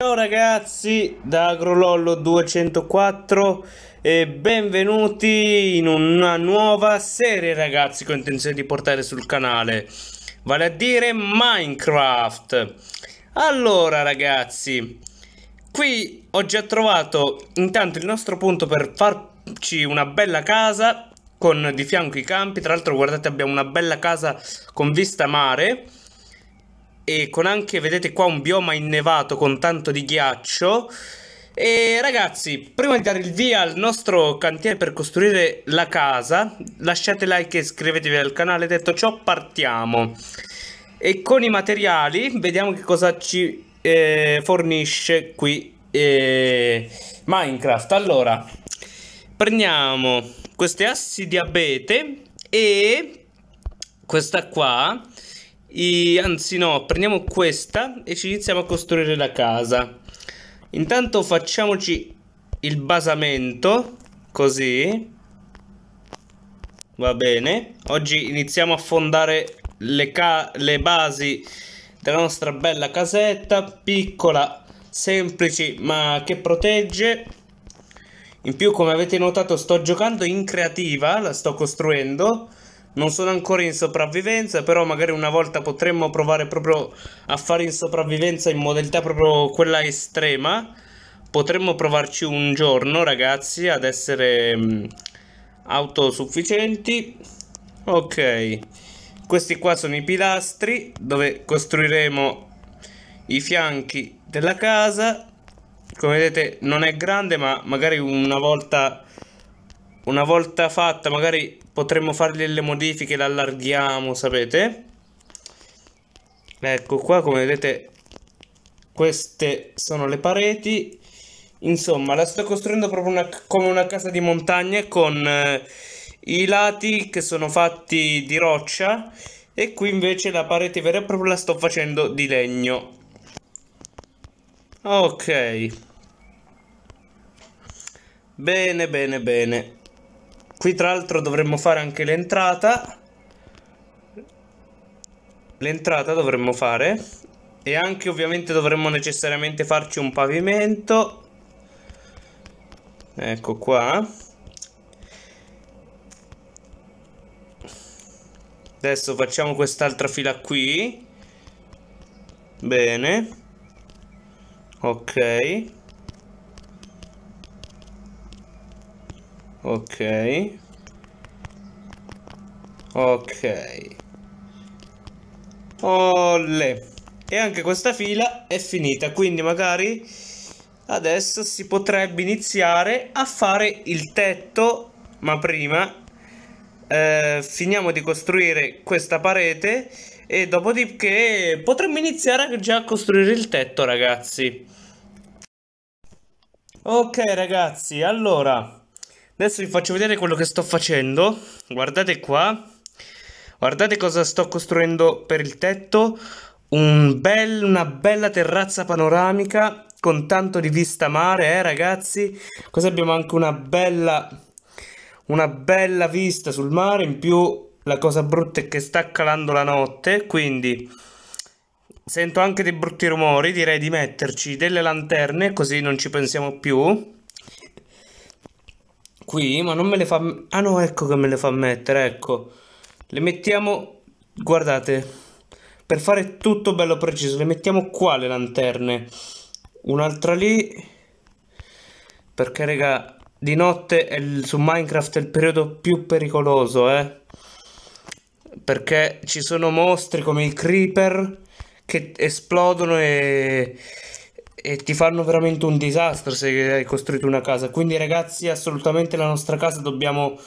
Ciao ragazzi da Agrolollo 204 e benvenuti in una nuova serie ragazzi che ho intenzione di portare sul canale vale a dire Minecraft allora ragazzi qui ho già trovato intanto il nostro punto per farci una bella casa con di fianco i campi tra l'altro guardate abbiamo una bella casa con vista mare e con anche, vedete qua, un bioma innevato con tanto di ghiaccio. E ragazzi, prima di dare il via al nostro cantiere per costruire la casa, lasciate like e iscrivetevi al canale. Detto ciò, partiamo. E con i materiali, vediamo che cosa ci eh, fornisce qui eh, Minecraft. Allora, prendiamo queste assi di abete e questa qua i, anzi no, prendiamo questa e ci iniziamo a costruire la casa. Intanto facciamoci il basamento, così. Va bene. Oggi iniziamo a fondare le, le basi della nostra bella casetta, piccola, semplice, ma che protegge. In più, come avete notato, sto giocando in creativa, la sto costruendo non sono ancora in sopravvivenza, però magari una volta potremmo provare proprio a fare in sopravvivenza in modalità proprio quella estrema. Potremmo provarci un giorno, ragazzi, ad essere mh, mm, autosufficienti. Ok. Questi qua sono i pilastri dove costruiremo i fianchi della casa. Come vedete non è grande, ma magari una volta una volta fatta magari potremmo fargli le modifiche, l'allarghiamo, sapete? Ecco qua, come vedete, queste sono le pareti. Insomma, la sto costruendo proprio una, come una casa di montagna con eh, i lati che sono fatti di roccia e qui invece la parete vera e propria la sto facendo di legno. Ok. Bene, bene, bene. Qui tra l'altro dovremmo fare anche l'entrata. L'entrata dovremmo fare. E anche ovviamente dovremmo necessariamente farci un pavimento. Ecco qua. Adesso facciamo quest'altra fila qui. Bene. Ok. ok ok Olle. E anche questa fila è finita, quindi magari adesso si potrebbe iniziare a fare il tetto, ma prima eh, finiamo di costruire questa parete e dopodiché potremmo iniziare già a costruire il tetto, ragazzi. Ok, ragazzi, allora Adesso vi faccio vedere quello che sto facendo. Guardate qua. Guardate cosa sto costruendo per il tetto. Un bel, una bella terrazza panoramica con tanto di vista mare, eh ragazzi. Così abbiamo anche una bella, una bella vista sul mare. In più la cosa brutta è che sta calando la notte, quindi... Sento anche dei brutti rumori, direi di metterci delle lanterne così non ci pensiamo più qui, ma non me le fa... Ah no, ecco che me le fa mettere, ecco. Le mettiamo... Guardate, per fare tutto bello preciso, le mettiamo qua le lanterne. Un'altra lì... Perché, raga, di notte è il... su Minecraft è il periodo più pericoloso, eh. Perché ci sono mostri come i Creeper che esplodono e e ti fanno veramente un disastro se hai costruito una casa. Quindi ragazzi, assolutamente la nostra casa dobbiamo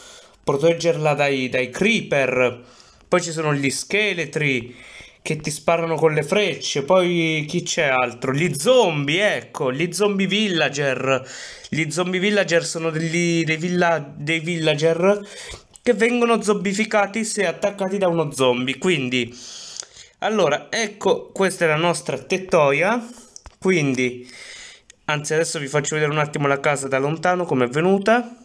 proteggerla dai, dai creeper. Poi ci sono gli scheletri che ti sparano con le frecce. Poi chi c'è altro? Gli zombie, ecco, gli zombie villager. Gli zombie villager sono degli, dei, villa, dei villager che vengono zombificati se attaccati da uno zombie. Quindi, allora, ecco, questa è la nostra tettoia quindi anzi adesso vi faccio vedere un attimo la casa da lontano come è venuta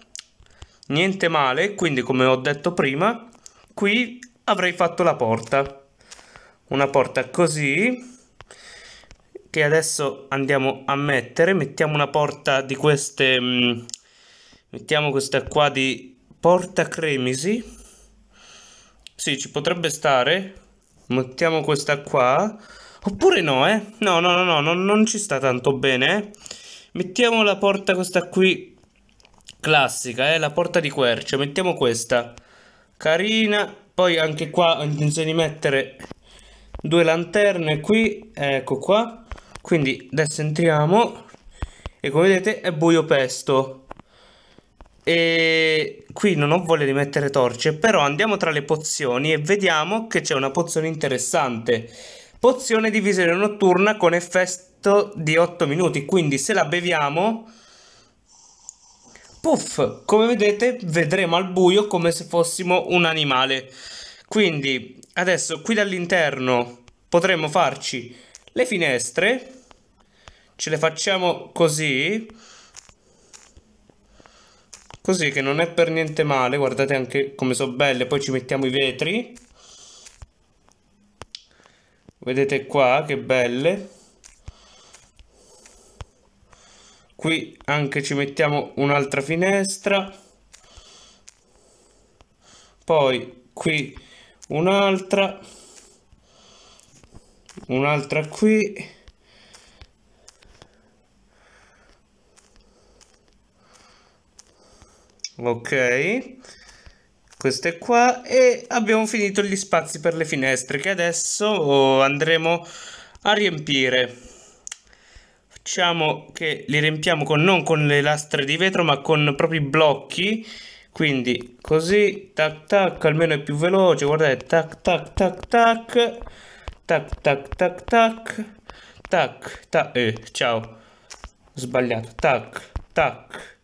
niente male quindi come ho detto prima qui avrei fatto la porta una porta così che adesso andiamo a mettere mettiamo una porta di queste mm, mettiamo questa qua di porta cremisi sì ci potrebbe stare mettiamo questa qua Oppure no, eh? No, no, no, no, no non ci sta tanto bene, eh? Mettiamo la porta questa qui classica, eh? La porta di quercia. Mettiamo questa. Carina. Poi anche qua ho intenzione di mettere due lanterne qui. Ecco qua. Quindi adesso entriamo. E come vedete è buio pesto. E qui non ho voglia di mettere torce, però andiamo tra le pozioni e vediamo che c'è una pozione interessante. Pozione di visione notturna con effetto di 8 minuti, quindi se la beviamo... Puff, come vedete vedremo al buio come se fossimo un animale. Quindi adesso qui dall'interno potremmo farci le finestre, ce le facciamo così, così che non è per niente male, guardate anche come sono belle, poi ci mettiamo i vetri vedete qua che belle qui anche ci mettiamo un'altra finestra poi qui un'altra un'altra qui ok queste qua e abbiamo finito gli spazi per le finestre che adesso andremo a riempire. Facciamo che li riempiamo con, non con le lastre di vetro ma con propri blocchi. Quindi così, tac tac, almeno è più veloce, guardate, tac tac tac tac, tac tac tac tac, tac, tac, eh, ciao, sbagliato, tac, tac,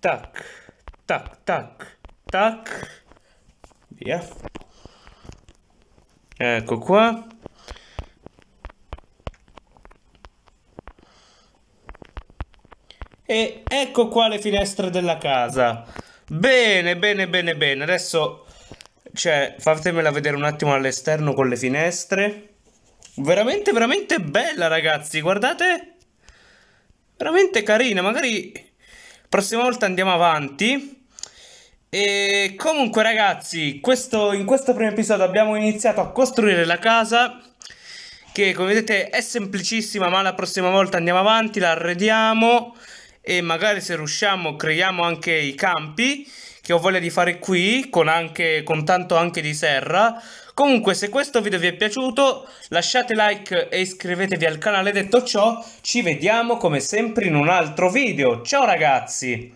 tac, tac, tac tac via ecco qua e ecco qua le finestre della casa bene bene bene bene adesso cioè fatemela vedere un attimo all'esterno con le finestre veramente veramente bella ragazzi guardate veramente carina magari prossima volta andiamo avanti e comunque ragazzi, questo, in questo primo episodio abbiamo iniziato a costruire la casa che come vedete è semplicissima ma la prossima volta andiamo avanti, la arrediamo e magari se riusciamo creiamo anche i campi che ho voglia di fare qui con, anche, con tanto anche di serra. Comunque se questo video vi è piaciuto lasciate like e iscrivetevi al canale. Detto ciò ci vediamo come sempre in un altro video. Ciao ragazzi!